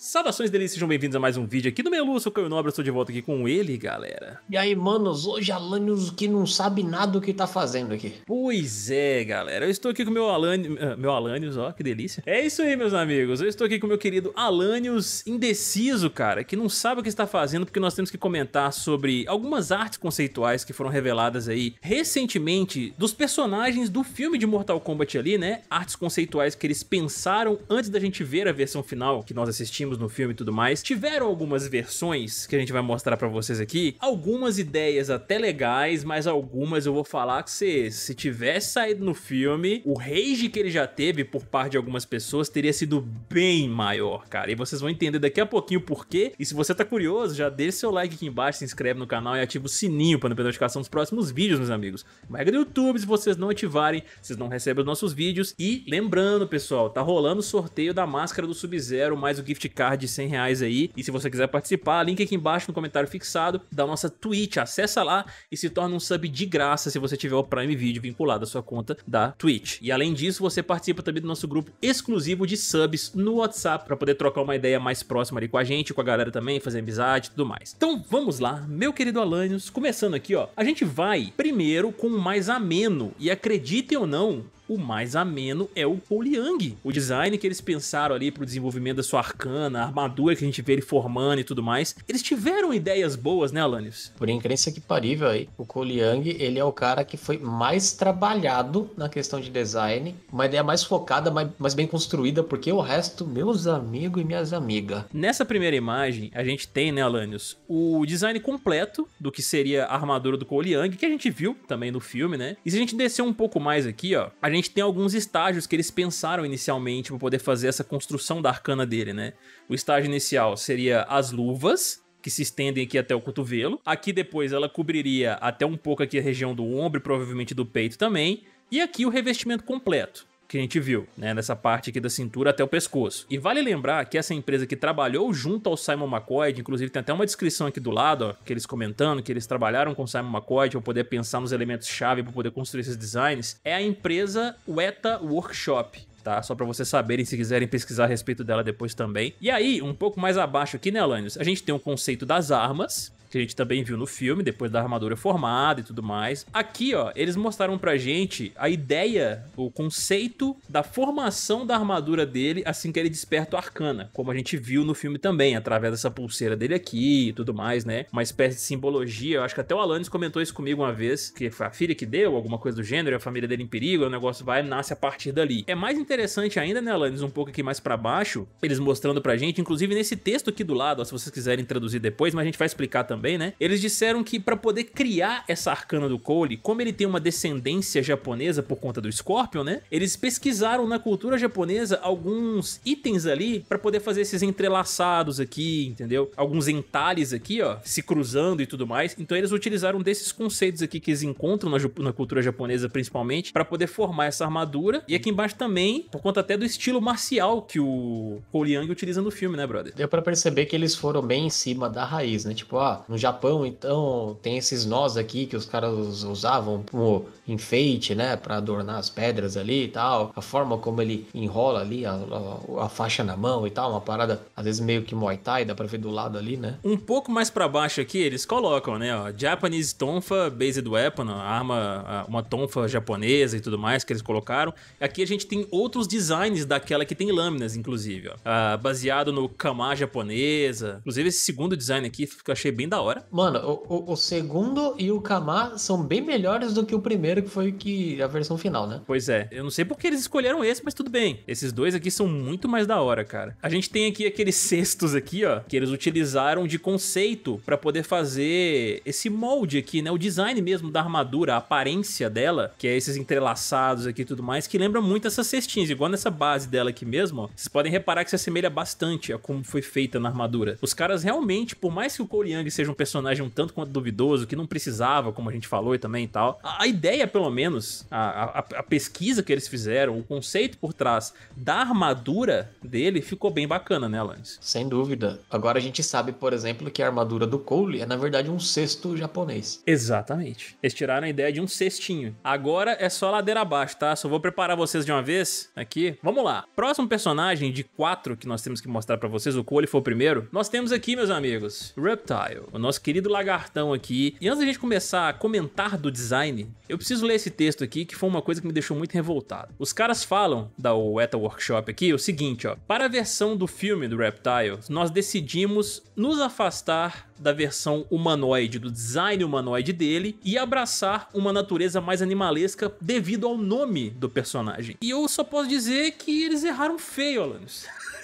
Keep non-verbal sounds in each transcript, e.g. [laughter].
Saudações delícias, sejam bem-vindos a mais um vídeo aqui do Melu, sou o Caio Nobre, estou de volta aqui com ele, galera. E aí, manos, hoje Alanios que não sabe nada do que tá fazendo aqui. Pois é, galera, eu estou aqui com o meu Alanios, ah, meu Alanios, ó, que delícia. É isso aí, meus amigos, eu estou aqui com o meu querido Alanios indeciso, cara, que não sabe o que está fazendo, porque nós temos que comentar sobre algumas artes conceituais que foram reveladas aí recentemente dos personagens do filme de Mortal Kombat ali, né, artes conceituais que eles pensaram antes da gente ver a versão final que nós assistimos assistimos no filme e tudo mais, tiveram algumas versões que a gente vai mostrar para vocês aqui, algumas ideias até legais, mas algumas eu vou falar que se, se tivesse saído no filme, o rage que ele já teve por parte de algumas pessoas teria sido bem maior, cara. E vocês vão entender daqui a pouquinho por quê. E se você tá curioso, já deixa seu like aqui embaixo, se inscreve no canal e ativa o sininho para não perder notificação dos próximos vídeos, meus amigos. Mega do YouTube, se vocês não ativarem, vocês não recebem os nossos vídeos. E lembrando, pessoal, tá rolando o sorteio da máscara do Sub-Zero mais o gift card de 100 reais aí. E se você quiser participar, link aqui embaixo no comentário fixado da nossa Twitch. Acessa lá e se torna um sub de graça se você tiver o Prime Video vinculado à sua conta da Twitch. E além disso, você participa também do nosso grupo exclusivo de subs no WhatsApp para poder trocar uma ideia mais próxima ali com a gente, com a galera também, fazer amizade e tudo mais. Então vamos lá, meu querido Alanios, começando aqui ó, a gente vai primeiro com o mais ameno e acreditem ou não, o mais ameno é o Poliang. O design que eles pensaram ali pro desenvolvimento da sua arcana, a armadura que a gente vê ele formando e tudo mais. Eles tiveram ideias boas, né, Alanis? Por incrível que parível aí, o Poliang, ele é o cara que foi mais trabalhado na questão de design, uma ideia mais focada, mais, mais bem construída, porque o resto, meus amigos e minhas amigas. Nessa primeira imagem, a gente tem, né, Alanios, o design completo do que seria a armadura do Poliang, que a gente viu também no filme, né? E se a gente descer um pouco mais aqui, ó, a gente gente tem alguns estágios que eles pensaram inicialmente para poder fazer essa construção da arcana dele, né? O estágio inicial seria as luvas, que se estendem aqui até o cotovelo. Aqui depois ela cobriria até um pouco aqui a região do ombro, provavelmente do peito também. E aqui o revestimento completo que a gente viu, né, nessa parte aqui da cintura até o pescoço. E vale lembrar que essa empresa que trabalhou junto ao Simon McCoy, inclusive tem até uma descrição aqui do lado, ó, que eles comentando que eles trabalharam com o Simon McCoy para poder pensar nos elementos-chave para poder construir esses designs, é a empresa Weta Workshop. Tá? Só para vocês saberem se quiserem pesquisar a respeito dela depois também. E aí, um pouco mais abaixo aqui, né, Alanios? A gente tem o um conceito das armas, que a gente também viu no filme, depois da armadura formada e tudo mais. Aqui, ó, eles mostraram pra gente a ideia, o conceito da formação da armadura dele assim que ele desperta o Arcana, como a gente viu no filme também, através dessa pulseira dele aqui e tudo mais, né? Uma espécie de simbologia, eu acho que até o Alanis comentou isso comigo uma vez, que foi a filha que deu, alguma coisa do gênero, a família dele em perigo, o negócio vai nasce a partir dali. É mais interessante ainda, né, Alanis, um pouco aqui mais para baixo, eles mostrando pra gente, inclusive nesse texto aqui do lado, ó, se vocês quiserem traduzir depois, mas a gente vai explicar também também, né? Eles disseram que para poder criar essa arcana do Cole, como ele tem uma descendência japonesa por conta do Scorpion, né? Eles pesquisaram na cultura japonesa alguns itens ali para poder fazer esses entrelaçados aqui, entendeu? Alguns entalhes aqui, ó, se cruzando e tudo mais. Então eles utilizaram desses conceitos aqui que eles encontram na, na cultura japonesa principalmente para poder formar essa armadura. E aqui embaixo também, por conta até do estilo marcial que o Cole Yang utiliza no filme, né, brother? Deu para perceber que eles foram bem em cima da raiz, né? Tipo, ah, no Japão, então, tem esses nós aqui que os caras usavam como enfeite, né? Pra adornar as pedras ali e tal. A forma como ele enrola ali a, a, a faixa na mão e tal. Uma parada, às vezes, meio que Muay Thai, dá pra ver do lado ali, né? Um pouco mais para baixo aqui, eles colocam, né? Ó, Japanese Tonfa Based Weapon, arma, uma tonfa japonesa e tudo mais que eles colocaram. Aqui a gente tem outros designs daquela que tem lâminas, inclusive, ó. Ah, baseado no Kamá japonesa. Inclusive, esse segundo design aqui eu achei bem da da hora. Mano, o, o, o segundo e o Kamar são bem melhores do que o primeiro, que foi que a versão final, né? Pois é. Eu não sei porque eles escolheram esse, mas tudo bem. Esses dois aqui são muito mais da hora, cara. A gente tem aqui aqueles cestos aqui, ó, que eles utilizaram de conceito para poder fazer esse molde aqui, né? O design mesmo da armadura, a aparência dela, que é esses entrelaçados aqui e tudo mais, que lembra muito essas cestinhas, igual nessa base dela aqui mesmo, ó. Vocês podem reparar que se assemelha bastante a como foi feita na armadura. Os caras realmente, por mais que o Koryang seja seja um personagem um tanto quanto duvidoso, que não precisava, como a gente falou e também e tal. A, a ideia, pelo menos, a, a, a, pesquisa que eles fizeram, o conceito por trás da armadura dele ficou bem bacana, né, Lance? Sem dúvida. Agora a gente sabe, por exemplo, que a armadura do Cole é, na verdade, um cesto japonês. Exatamente. Eles tiraram a ideia de um cestinho. Agora é só ladeira abaixo, tá? Só vou preparar vocês de uma vez aqui. Vamos lá. Próximo personagem de quatro que nós temos que mostrar para vocês, o Cole foi o primeiro. Nós temos aqui, meus amigos, Reptile, o nosso querido lagartão aqui. E antes da gente começar a comentar do design, eu preciso ler esse texto aqui, que foi uma coisa que me deixou muito revoltado. Os caras falam da Weta Workshop aqui o seguinte, ó. Para a versão do filme do Reptile, nós decidimos nos afastar da versão humanoide, do design humanoide dele e abraçar uma natureza mais animalesca devido ao nome do personagem. E eu só posso dizer que eles erraram feio, Alanis. [laughs]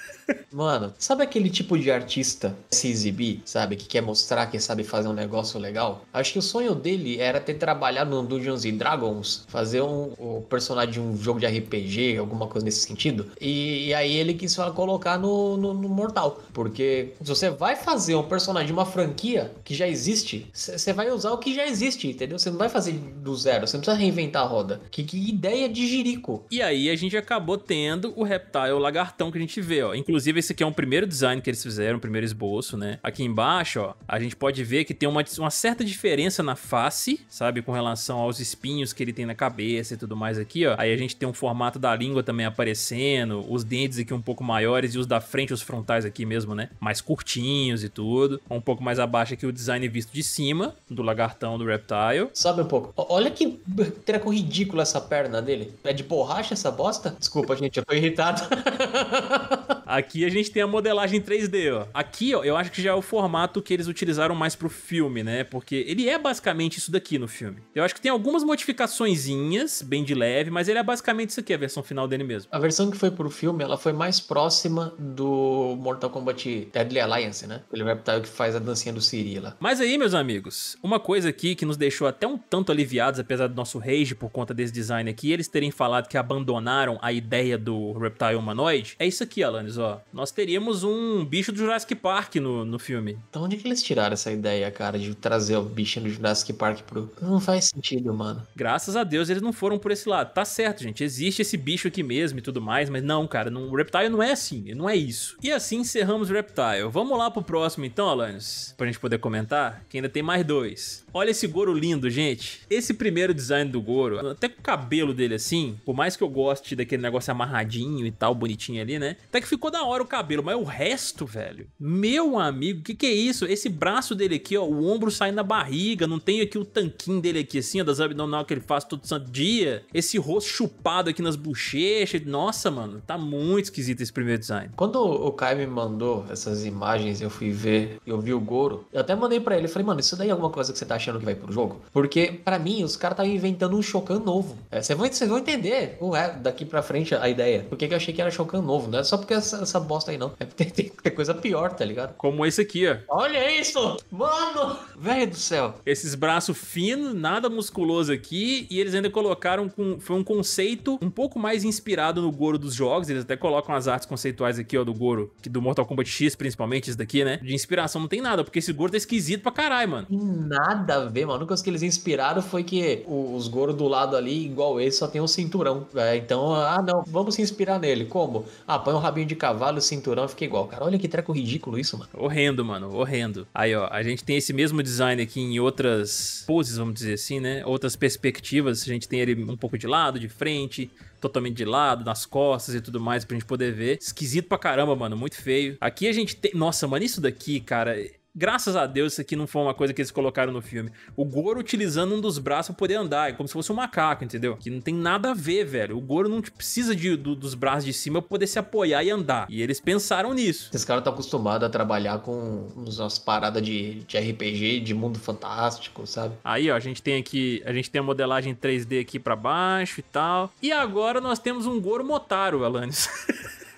Mano, sabe aquele tipo de artista se exibir, sabe? Que quer mostrar que sabe fazer um negócio legal? Acho que o sonho dele era ter trabalhado no Dungeons and Dragons, fazer um, o um personagem de um jogo de RPG, alguma coisa nesse sentido. E, e aí ele quis colocar no, no, no, Mortal. Porque se você vai fazer um personagem de uma franquia que já existe, você vai usar o que já existe, entendeu? Você não vai fazer do zero, você não precisa reinventar a roda. Que, que ideia de jirico. E aí a gente acabou tendo o reptile lagartão que a gente vê, ó. Inclusive Inclusive, esse aqui é um primeiro design que eles fizeram, um primeiro esboço, né? Aqui embaixo, ó, a gente pode ver que tem uma, uma certa diferença na face, sabe? Com relação aos espinhos que ele tem na cabeça e tudo mais aqui, ó. Aí a gente tem um formato da língua também aparecendo, os dentes aqui um pouco maiores e os da frente, os frontais aqui mesmo, né? Mais curtinhos e tudo. Um pouco mais abaixo aqui o design visto de cima, do lagartão, do reptile. Sabe um pouco. Olha que treco ridículo essa perna dele. É de borracha essa bosta? Desculpa, gente, eu tô irritado. [laughs] Aqui a gente tem a modelagem 3D, ó. Aqui, ó, eu acho que já é o formato que eles utilizaram mais pro filme, né? Porque ele é basicamente isso daqui no filme. Eu acho que tem algumas modificaçõezinhas, bem de leve, mas ele é basicamente isso aqui, a versão final dele mesmo. A versão que foi pro filme, ela foi mais próxima do Mortal Kombat Deadly Alliance, né? Ele vai que faz a dancinha do Siri lá. Mas aí, meus amigos, uma coisa aqui que nos deixou até um tanto aliviados, apesar do nosso rage por conta desse design aqui, eles terem falado que abandonaram a ideia do Reptile Humanoid, é isso aqui, Alanis, ó ó, nós teríamos um bicho do Jurassic Park no, no filme. Então onde que eles tiraram essa ideia, cara, de trazer o bicho do Jurassic Park pro. Não faz sentido, mano. Graças a Deus eles não foram por esse lado. Tá certo, gente, existe esse bicho aqui mesmo e tudo mais, mas não, cara, não, o Reptile não é assim, não é isso. E assim encerramos o Reptile. Vamos lá pro próximo então, Alanis, pra gente poder comentar, que ainda tem mais dois. Olha esse Goro lindo, gente. Esse primeiro design do Goro, até com o cabelo dele assim, por mais que eu goste daquele negócio amarradinho e tal, bonitinho ali, né? Até que ficou ficou da hora o cabelo, mas o resto, velho. Meu amigo, que que é isso? Esse braço dele aqui, ó, o ombro saindo da barriga, não tem aqui o tanquinho dele aqui assim, ó, das abdominais que ele faz todo santo dia. Esse rosto chupado aqui nas bochechas. Nossa, mano, tá muito esquisito esse primeiro design. Quando o Kai me mandou essas imagens, eu fui ver, eu vi o Goro. Eu até mandei para ele, falei, mano, isso daí é alguma coisa que você tá achando que vai pro jogo? Porque para mim os caras tá inventando um Shokan novo. É, vocês vão, entender, ué, daqui para frente a ideia. Porque que eu achei que era Shokan novo, não é só porque essa é essa, essa bosta aí, não. É, tem, tem, tem coisa pior, tá ligado? Como esse aqui, ó. Olha isso! Mano! Velho do céu! Esses braços finos, nada musculoso aqui, e eles ainda colocaram com. Foi um conceito um pouco mais inspirado no Goro dos jogos. Eles até colocam as artes conceituais aqui, ó, do Goro, que do Mortal Kombat X, principalmente, esse daqui, né? De inspiração não tem nada, porque esse Goro tá é esquisito pra caralho, mano. Nada a ver, mano. A única coisa que eles inspiraram foi que os Goro do lado ali, igual esse, só tem um cinturão. É, então, ah, não, vamos se inspirar nele. Como? Ah, põe um rabinho de cavalo, cinturão, fica igual. Cara, olha que treco ridículo isso, mano. Horrendo, mano, horrendo. Aí, ó, a gente tem esse mesmo design aqui em outras poses, vamos dizer assim, né? Outras perspectivas. A gente tem ele um pouco de lado, de frente, totalmente de lado, nas costas e tudo mais, pra gente poder ver. Esquisito pra caramba, mano, muito feio. Aqui a gente tem. Nossa, mano, isso daqui, cara. Graças a Deus, isso aqui não foi uma coisa que eles colocaram no filme. O Goro utilizando um dos braços pra poder andar, é como se fosse um macaco, entendeu? Que não tem nada a ver, velho. O Goro não precisa de, do, dos braços de cima pra poder se apoiar e andar. E eles pensaram nisso. Esses caras estão tá acostumados a trabalhar com umas paradas de, de RPG, de mundo fantástico, sabe? Aí, ó, a gente tem aqui, a gente tem a modelagem 3D aqui para baixo e tal. E agora nós temos um Goro Motaro, Alanis. [laughs]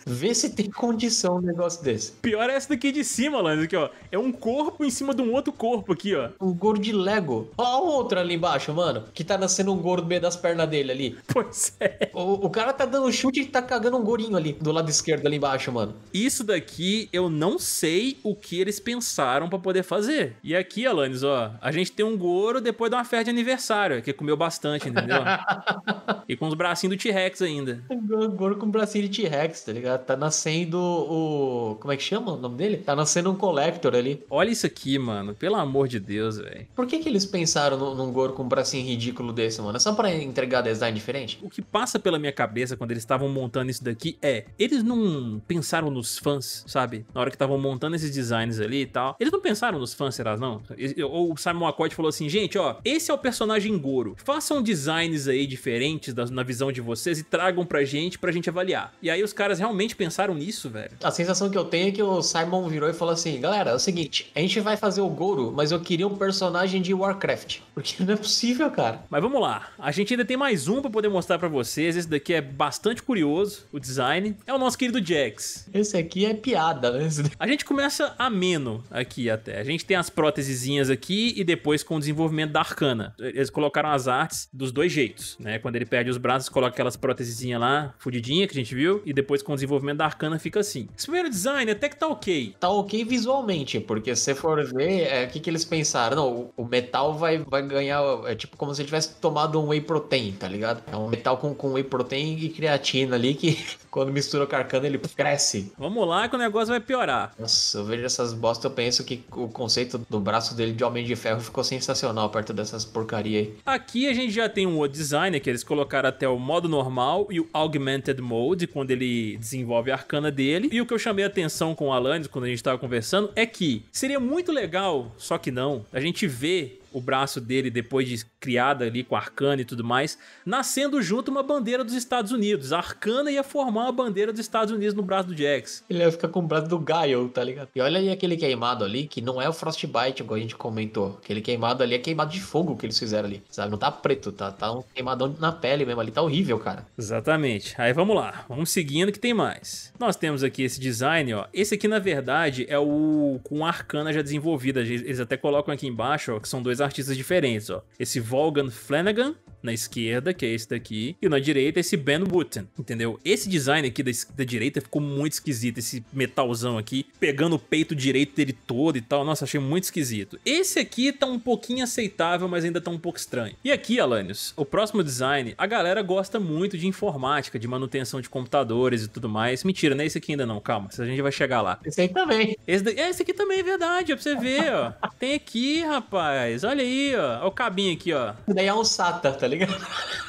Vê se tem condição um negócio desse. Pior é essa daqui de cima, Lance, aqui, ó. É um corpo em cima de um outro corpo aqui, ó. Um gordo de Lego. Ó, o outro ali embaixo, mano. Que tá nascendo um gordo meio das pernas dele ali. [laughs] Pois é. O, o cara tá dando chute e tá cagando um gorinho ali, do lado esquerdo ali embaixo, mano. Isso daqui, eu não sei o que eles pensaram para poder fazer. E aqui, Alanis, ó, a gente tem um goro depois de uma festa de aniversário, que comeu bastante, entendeu? [laughs] e com os bracinhos do T-Rex ainda. Um goro com o bracinho de T-Rex, tá ligado? tá, nascendo o. Como é que chama o nome dele? Tá nascendo um Collector ali. Olha isso aqui, mano. Pelo amor de Deus, velho. Por que que eles pensaram num, num Goro com um bracinho ridículo desse, mano? É só pra entregar design diferente? O que passa pela minha cabeça quando eles estavam montando isso daqui é. Eles não pensaram nos fãs, sabe? Na hora que estavam montando esses designs ali e tal. Eles não pensaram nos fãs, será? Não. Ou o Simon Accord falou assim: gente, ó, esse é o personagem Goro. Façam designs aí diferentes na visão de vocês e tragam pra gente, pra gente avaliar. E aí os caras realmente realmente pensaram nisso, velho? A sensação que eu tenho é que o Simon virou e falou assim: galera, é o seguinte, a gente vai fazer o Goro, mas eu queria um personagem de Warcraft. [laughs] Porque não é possível, cara. Mas vamos lá. A gente ainda tem mais um pra poder mostrar pra vocês. Esse daqui é bastante curioso, o design. É o nosso querido Jax. Esse aqui é piada, né? A gente começa ameno aqui até. A gente tem as prótesezinhas aqui e depois com o desenvolvimento da arcana. Eles colocaram as artes dos dois jeitos, né? Quando ele perde os braços, coloca aquelas prótesezinhas lá, fudidinha, que a gente viu, e depois com o desenvolvimento desenvolvimento da Arcana fica assim. Esse primeiro design até que tá ok. Tá ok visualmente, porque se for ver, é, o é, que, que eles pensaram? Não, o metal vai, vai ganhar. É tipo como se ele tivesse tomado um whey protein, tá ligado? É um metal com, com whey protein e creatina ali que [laughs] quando mistura com a Arcana ele cresce. Vamos lá que o negócio vai piorar. Nossa, eu vejo essas bostas, eu penso que o conceito do braço dele de Homem de Ferro ficou sensacional perto dessas porcaria aí. Aqui a gente já tem um outro design que eles colocaram até o modo normal e o augmented mode quando ele desenvolve desenvolve a arcana dele. E o que eu chamei a atenção com o Alanis quando a gente estava conversando é que seria muito legal, só que não, a gente vê o braço dele depois de criada ali com a Arcana e tudo mais, nascendo junto uma bandeira dos Estados Unidos. A Arcana ia formar uma bandeira dos Estados Unidos no braço do Jax. Ele ia ficar com o braço do Gaio, tá ligado? E olha aí aquele queimado ali, que não é o Frostbite, igual a gente comentou. Aquele queimado ali é queimado de fogo que eles fizeram ali, sabe? Não tá preto, tá, tá um queimadão na pele mesmo ali, tá horrível, cara. Exatamente. Aí vamos lá, vamos seguindo que tem mais. Nós temos aqui esse design, ó. Esse aqui, na verdade, é o com a Arcana já desenvolvida. Eles até colocam aqui embaixo, ó, que são dois artistas diferentes, ó. Esse Volgan Flanagan, na esquerda, que é esse daqui, e na direita esse Ben Wooten, entendeu? Esse design aqui da, da, direita ficou muito esquisito, esse metalzão aqui, pegando o peito direito dele todo e tal, nossa, achei muito esquisito. Esse aqui tá um pouquinho aceitável, mas ainda tá um pouco estranho. E aqui, Alanios, o próximo design, a galera gosta muito de informática, de manutenção de computadores e tudo mais. Mentira, não é esse aqui ainda não, calma, a gente vai chegar lá. Esse aí também. Esse, é, esse aqui também é verdade, é pra você ver, ó. [laughs] Tem aqui, rapaz, olha Olha aí, ó. Olha o cabinho aqui, ó. Daí é um sata, tá ligado?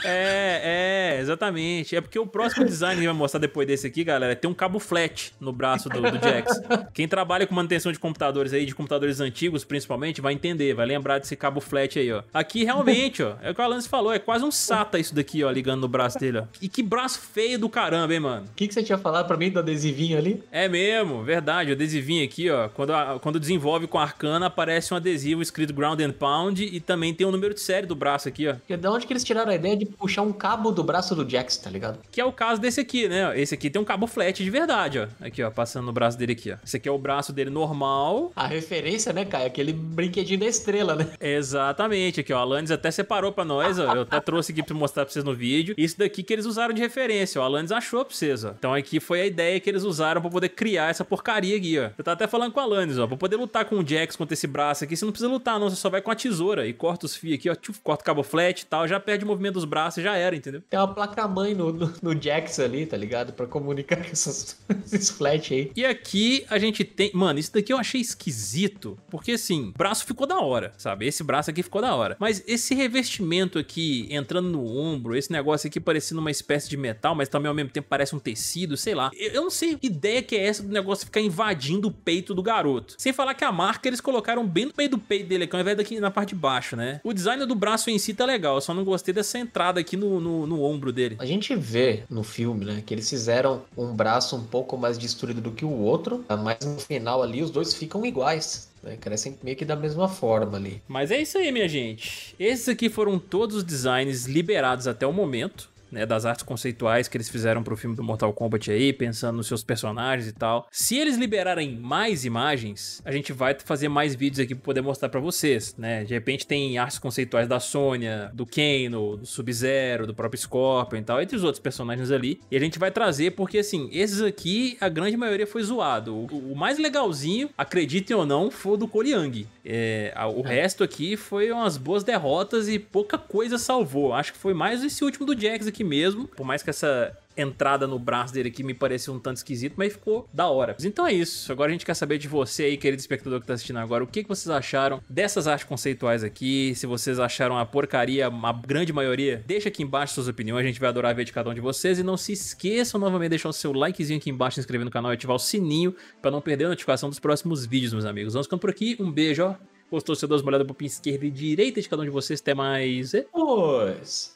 É, é, exatamente. É porque o próximo design que vai mostrar depois desse aqui, galera, é tem um cabo flat no braço do, do Jax. Quem trabalha com manutenção de computadores aí, de computadores antigos principalmente, vai entender, vai lembrar desse cabo flat aí, ó. Aqui realmente, ó, é o que o se falou, é quase um sata isso daqui, ó, ligando no braço dele, ó. E que braço feio do caramba, hein, mano? O que, que você tinha falado pra mim do adesivinho ali? É mesmo, verdade, o adesivinho aqui, ó. Quando, quando desenvolve com a arcana, aparece um adesivo escrito Ground and Pound round e também tem o um número de série do braço aqui, ó. Que é da onde que eles tiraram a ideia de puxar um cabo do braço do Jax, tá ligado? Que é o caso desse aqui, né? Esse aqui tem um cabo flat de verdade, ó. Aqui, ó, passando no braço dele aqui, ó. Esse aqui é o braço dele normal. A referência, né, Caio? Aquele brinquedinho da estrela, né? Exatamente. Aqui, ó. A Landis até separou pra nós, ó. Eu até trouxe aqui pra mostrar pra vocês no vídeo. Isso daqui que eles usaram de referência, ó. A Landis achou pra vocês, ó. Então aqui foi a ideia que eles usaram pra poder criar essa porcaria aqui, ó. Eu tava até falando com a Landis, ó. Pra poder lutar com o Jax contra esse braço aqui, você não precisa lutar, não. Você só vai com a tesoura e corta os fios aqui, ó, tchuf, corta o cabo flat e tal, já perde o movimento dos braços e já era, entendeu? Tem uma placa-mãe no, no, no Jax ali, tá ligado? Pra comunicar com essas, [laughs] esses flat aí. E aqui a gente tem. Mano, isso daqui eu achei esquisito, porque assim, braço ficou da hora, sabe? Esse braço aqui ficou da hora. Mas esse revestimento aqui entrando no ombro, esse negócio aqui parecendo uma espécie de metal, mas também ao mesmo tempo parece um tecido, sei lá. Eu, eu não sei que ideia que é essa do negócio ficar invadindo o peito do garoto. Sem falar que a marca eles colocaram bem no meio do peito dele aqui, ao invés daqui na parte de baixo, né? O design do braço em si tá legal, eu só não gostei dessa entrada aqui no, no, no ombro dele. A gente vê no filme, né, que eles fizeram um braço um pouco mais destruído do que o outro, mas no final ali os dois ficam iguais. Né? Crescem meio que da mesma forma ali. Mas é isso aí, minha gente. Esses aqui foram todos os designs liberados até o momento né, das artes conceituais que eles fizeram pro filme do Mortal Kombat aí, pensando nos seus personagens e tal. Se eles liberarem mais imagens, a gente vai fazer mais vídeos aqui pra poder mostrar para vocês, né? De repente tem artes conceituais da Sônia, do Kano, do Sub-Zero, do próprio Scorpion e tal, entre os outros personagens ali. E a gente vai trazer porque, assim, esses aqui, a grande maioria foi zoado. O, o mais legalzinho, acreditem ou não, foi o do Koliang. É, o é. resto aqui foi umas boas derrotas e pouca coisa salvou. Acho que foi mais esse último do Jax aqui aqui mesmo. Por mais que essa entrada no braço dele aqui me pareça um tanto esquisito, mas ficou da hora. Então é isso. Agora a gente quer saber de você aí, querido espectador que tá assistindo agora, o que, que vocês acharam dessas artes conceituais aqui, se vocês acharam a porcaria, a grande maioria, deixa aqui embaixo suas opiniões, a gente vai adorar ver de cada um de vocês e não se esqueçam novamente de deixar o seu likezinho aqui embaixo, se inscrever no canal e ativar o sininho para não perder a notificação dos próximos vídeos, meus amigos. Vamos ficando por aqui, um beijo, ó. Gostou? Você dá uma olhada pro pin esquerda e direita de cada um de vocês. Até mais. É pois.